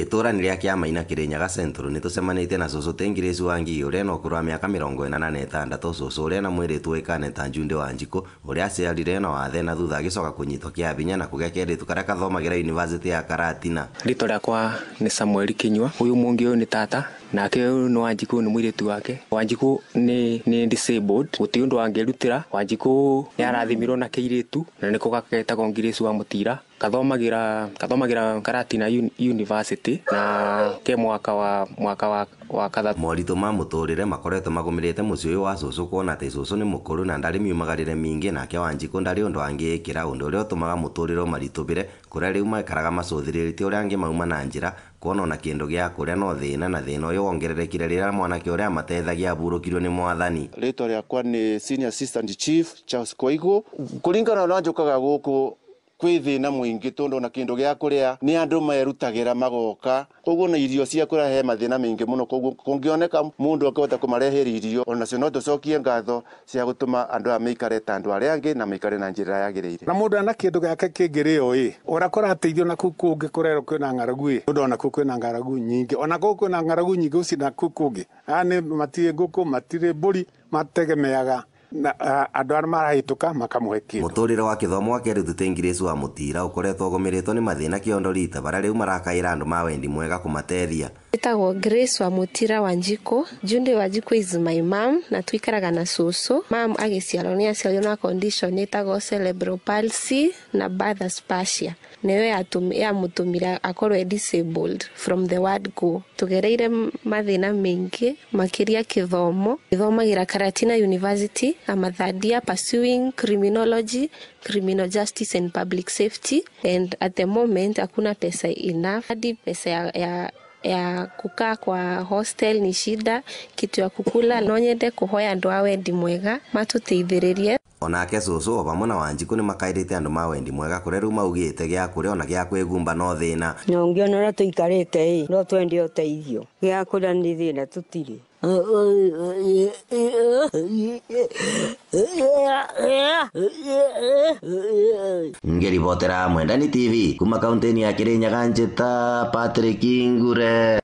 itũra rĩa Kĩamaina Kirinyaga Central nĩtũcemanĩtie na cũcũ ti wa Wangingi ũrĩa ena ũkũrũ wa mĩaka mĩrongo ĩnana na ĩtandatũ cũcũ ũrĩa na mwĩrĩtu ũĩkaine ta wa njikũ ũrĩa aciarire na na thutha agĩcoka kũnyitwo kĩahinya na kũgĩa kerĩtu karĩa kathomagĩra yunivasĩtĩ ya Karatina rĩtwa rĩakwa nĩ Samuel Kinyua ũyũ mũngĩ ũyũ nĩ tata nake ũyũ nĩ Wanjikũ nĩ mũirĩtu wake Wanjikũ nĩ nĩ disabled gũtirĩ ũndũ angĩrutĩra Wanjikũ nĩarathimirwo na kĩirĩtu na nĩko gaka getagwo wa Wamũtira kathomagira kathomagira karati na university na ke mwaka wa mwaka wa wa katha moritũ ma muturire makoretwo magumirite mũciĩ ũyũ wa cũcũ kuona atĩ cũcũ ni mukuru na ndari ndarĩ miumagarĩre mĩingĩ nake wanjikũ ndarĩ ũndũ angĩĩkĩra ũndũ ũrĩa ũtũmaga mũtũrĩre ũmaritũbĩre kũrĩa rĩu maikaraga macũthĩrĩrĩtie ũrĩa angi mauma na njira kuona na kĩndũ gĩa kũrĩa no thina na thĩna ũyũ wongererekire rĩrĩa mwanake ũrĩa amateithagia aburũkirwo ni mwathani rĩtwa rĩakwa ni senior assistant chief Charles Koigu kũringana na ũrĩa njũkaga gũkũ kwä thä na ingä tondå na kä ndå gä a kå rä a nä andå merutagä ra magoka koguo na irio cia kå rehe mathä na mä ingä må no koguo kå ngä oneka må ndå akĩhota kå irio onacio no tå cokie ngatho cia gå tå ma andå aya mä ikare ta andå arä a angä na mä ikare na njä yagä rä ire na må ndå ana kä ndå gä ake kä ngä rä o ä å rakå rateithio na kå u kå ngä kå rerwo kwä na ng'aragu ä ndå ona kwä na ng'aragu nyingä ona kå kwä na ng'aragu nyingä å cina kå kå ngä aya nä matirä ngå kå matirä mbå ri mategemeaga andå arä marahä tå må tå rä re wa gä thomo wake rä wa må tira å koretwo gå mä rä two nä mathä na kä ondo rita barä rä u marakaä ra andå ma wendi mwega kå ndätagwo grace wa mutira wa njiko junde wa njiko is my mam na twikaraga na cåcå mam agäciarwo nä aciario na condition ĩtagwo cerebral palsy na bathaspasia nĩyo yamũtũmire akorwo e disabled from the word go tũgereire mathĩna mĩingĩ makĩria kithomo gĩthomagĩra karatina university na mathandia pursuing criminology criminal justice and public safety and at the moment hakuna pesa enough hadi pesa ya, ya ya gå kaa kwanä icinda gä tuakå kula no nyende kå hoya andå wa wendi mwega matå teithä rä rie onake cå cåo bamwe na wanjikå nä makaä rä te andå ma wendi mwega kå rä a rä u maugä te gä a kå rä a ona gä a kwä gumba no thä na na å ngä ona å rä a tå ikarä te ä no twende o teithio gä a kå rä a nä thä na tå tirä ngiribotera mwendani tv kuma kaunti-inĩ ya kĩrĩnyaga njĩta patrick ngure